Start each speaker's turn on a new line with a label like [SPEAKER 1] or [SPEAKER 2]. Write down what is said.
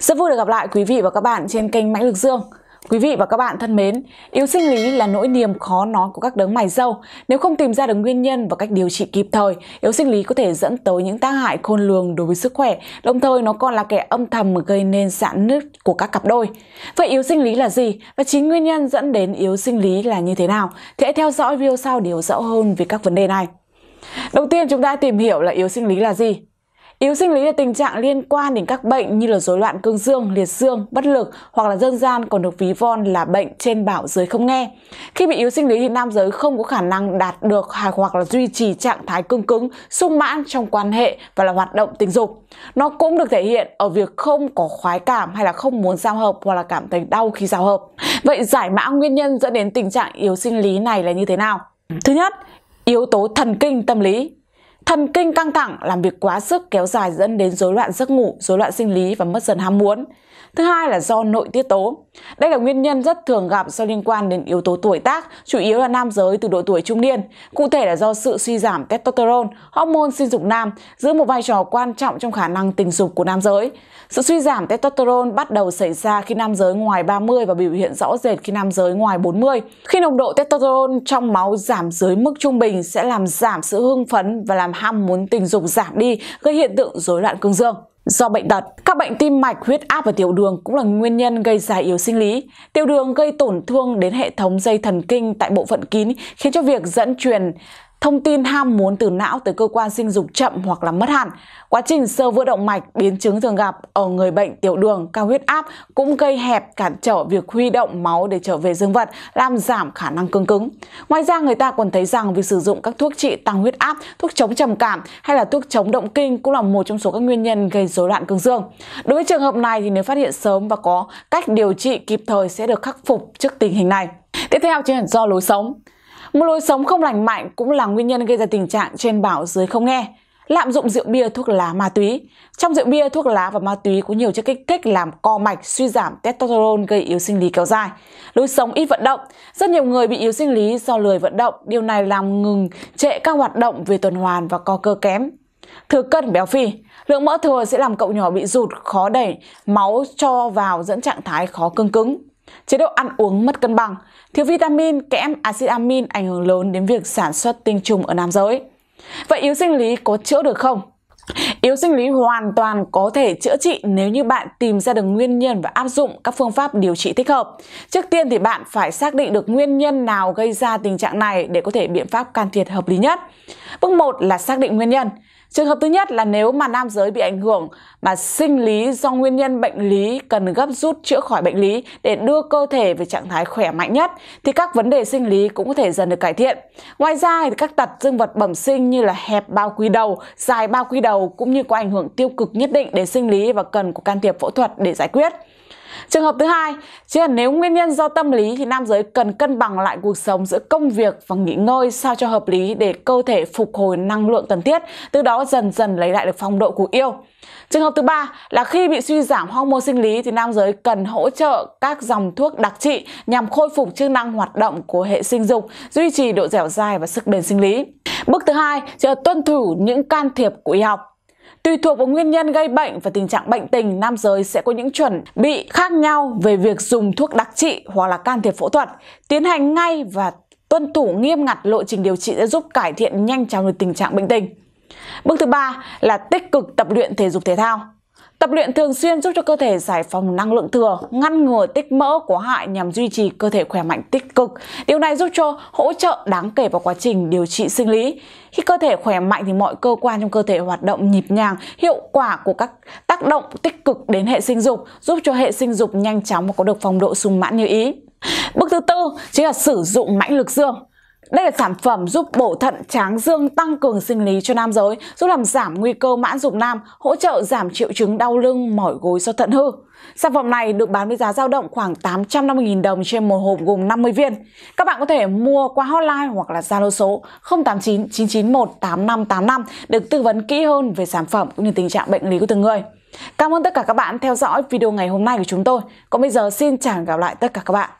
[SPEAKER 1] Rất vui được gặp lại quý vị và các bạn trên kênh Mãnh Lực Dương. Quý vị và các bạn thân mến, yếu sinh lý là nỗi niềm khó nói của các đấng mày dâu. Nếu không tìm ra được nguyên nhân và cách điều trị kịp thời, yếu sinh lý có thể dẫn tới những tác hại khôn lường đối với sức khỏe, đồng thời nó còn là kẻ âm thầm gây nên sạn nứt của các cặp đôi. Vậy yếu sinh lý là gì? Và chính nguyên nhân dẫn đến yếu sinh lý là như thế nào? Thì hãy theo dõi video sau để hiểu rõ hơn về các vấn đề này. Đầu tiên chúng ta tìm hiểu là yếu sinh lý là gì. Yếu sinh lý là tình trạng liên quan đến các bệnh như là rối loạn cương dương, liệt dương, bất lực hoặc là dân gian còn được ví von là bệnh trên bảo giới không nghe. Khi bị yếu sinh lý thì nam giới không có khả năng đạt được hoặc là duy trì trạng thái cương cứng, sung mãn trong quan hệ và là hoạt động tình dục. Nó cũng được thể hiện ở việc không có khoái cảm hay là không muốn giao hợp hoặc là cảm thấy đau khi giao hợp. Vậy giải mã nguyên nhân dẫn đến tình trạng yếu sinh lý này là như thế nào? Thứ nhất, yếu tố thần kinh tâm lý Thần kinh căng thẳng, làm việc quá sức kéo dài dẫn đến rối loạn giấc ngủ, rối loạn sinh lý và mất dần ham muốn. Thứ hai là do nội tiết tố. Đây là nguyên nhân rất thường gặp do liên quan đến yếu tố tuổi tác, chủ yếu là nam giới từ độ tuổi trung niên. Cụ thể là do sự suy giảm testosterone, hormone sinh dục nam, giữ một vai trò quan trọng trong khả năng tình dục của nam giới. Sự suy giảm testosterone bắt đầu xảy ra khi nam giới ngoài 30 và biểu hiện rõ rệt khi nam giới ngoài 40. Khi nồng độ testosterone trong máu giảm dưới mức trung bình sẽ làm giảm sự hưng phấn và làm ham muốn tình dục giảm đi, gây hiện tượng rối loạn cương dương. Do bệnh tật, các bệnh tim mạch, huyết áp và tiểu đường cũng là nguyên nhân gây già yếu sinh lý. Tiểu đường gây tổn thương đến hệ thống dây thần kinh tại bộ phận kín khiến cho việc dẫn truyền thông tin ham muốn từ não tới cơ quan sinh dục chậm hoặc là mất hẳn. Quá trình sơ vữa động mạch, biến chứng thường gặp ở người bệnh tiểu đường, cao huyết áp cũng gây hẹp cản trở việc huy động máu để trở về dương vật, làm giảm khả năng cương cứng. Ngoài ra người ta còn thấy rằng việc sử dụng các thuốc trị tăng huyết áp, thuốc chống trầm cảm hay là thuốc chống động kinh cũng là một trong số các nguyên nhân gây rối loạn cương dương. Đối với trường hợp này thì nếu phát hiện sớm và có cách điều trị kịp thời sẽ được khắc phục trước tình hình này. Tiếp theo chính là do lối sống. Một lối sống không lành mạnh cũng là nguyên nhân gây ra tình trạng trên bảo dưới không nghe. Lạm dụng rượu bia, thuốc lá, ma túy. Trong rượu bia, thuốc lá và ma túy có nhiều chất kích thích làm co mạch, suy giảm testosterone gây yếu sinh lý kéo dài. Lối sống ít vận động. Rất nhiều người bị yếu sinh lý do lười vận động. Điều này làm ngừng trệ các hoạt động về tuần hoàn và co cơ kém, thừa cân béo phì lượng mỡ thừa sẽ làm cậu nhỏ bị rụt khó đẩy máu cho vào dẫn trạng thái khó cương cứng Chế độ ăn uống mất cân bằng, thiếu vitamin, kẽm, axit amin ảnh hưởng lớn đến việc sản xuất tinh trùng ở nam giới. Vậy yếu sinh lý có chữa được không? Yếu sinh lý hoàn toàn có thể chữa trị nếu như bạn tìm ra được nguyên nhân và áp dụng các phương pháp điều trị thích hợp. Trước tiên thì bạn phải xác định được nguyên nhân nào gây ra tình trạng này để có thể biện pháp can thiệp hợp lý nhất. Bước 1 là xác định nguyên nhân. Trường hợp thứ nhất là nếu mà nam giới bị ảnh hưởng mà sinh lý do nguyên nhân bệnh lý cần gấp rút chữa khỏi bệnh lý để đưa cơ thể về trạng thái khỏe mạnh nhất thì các vấn đề sinh lý cũng có thể dần được cải thiện. Ngoài ra thì các tật dương vật bẩm sinh như là hẹp bao quy đầu, dài bao quy đầu cũng như có ảnh hưởng tiêu cực nhất định đến sinh lý và cần có can thiệp phẫu thuật để giải quyết. Trường hợp thứ hai, chính là nếu nguyên nhân do tâm lý thì nam giới cần cân bằng lại cuộc sống giữa công việc và nghỉ ngơi sao cho hợp lý để cơ thể phục hồi năng lượng cần thiết, từ đó dần dần lấy lại được phong độ của yêu. Trường hợp thứ ba là khi bị suy giảm hormone sinh lý thì nam giới cần hỗ trợ các dòng thuốc đặc trị nhằm khôi phục chức năng hoạt động của hệ sinh dục, duy trì độ dẻo dai và sức bền sinh lý. Bước thứ hai, là tuân thủ những can thiệp của y học. Tùy thuộc vào nguyên nhân gây bệnh và tình trạng bệnh tình, nam giới sẽ có những chuẩn bị khác nhau về việc dùng thuốc đặc trị hoặc là can thiệp phẫu thuật. Tiến hành ngay và tuân thủ nghiêm ngặt lộ trình điều trị sẽ giúp cải thiện nhanh chóng được tình trạng bệnh tình. Bước thứ ba là tích cực tập luyện thể dục thể thao. Tập luyện thường xuyên giúp cho cơ thể giải phóng năng lượng thừa, ngăn ngừa tích mỡ của hại nhằm duy trì cơ thể khỏe mạnh tích cực. Điều này giúp cho hỗ trợ đáng kể vào quá trình điều trị sinh lý. Khi cơ thể khỏe mạnh thì mọi cơ quan trong cơ thể hoạt động nhịp nhàng, hiệu quả của các tác động tích cực đến hệ sinh dục giúp cho hệ sinh dục nhanh chóng và có được phong độ sung mãn như ý. Bước thứ tư chính là sử dụng mãnh lực dương. Đây là sản phẩm giúp bổ thận tráng dương tăng cường sinh lý cho nam giới, giúp làm giảm nguy cơ mãn dục nam, hỗ trợ giảm triệu chứng đau lưng, mỏi gối do thận hư. Sản phẩm này được bán với giá dao động khoảng 850.000 đồng trên một hộp gồm 50 viên. Các bạn có thể mua qua hotline hoặc là Zalo số 089 991 8585 được tư vấn kỹ hơn về sản phẩm cũng như tình trạng bệnh lý của từng người. Cảm ơn tất cả các bạn theo dõi video ngày hôm nay của chúng tôi. Còn bây giờ xin chào và gặp lại tất cả các bạn.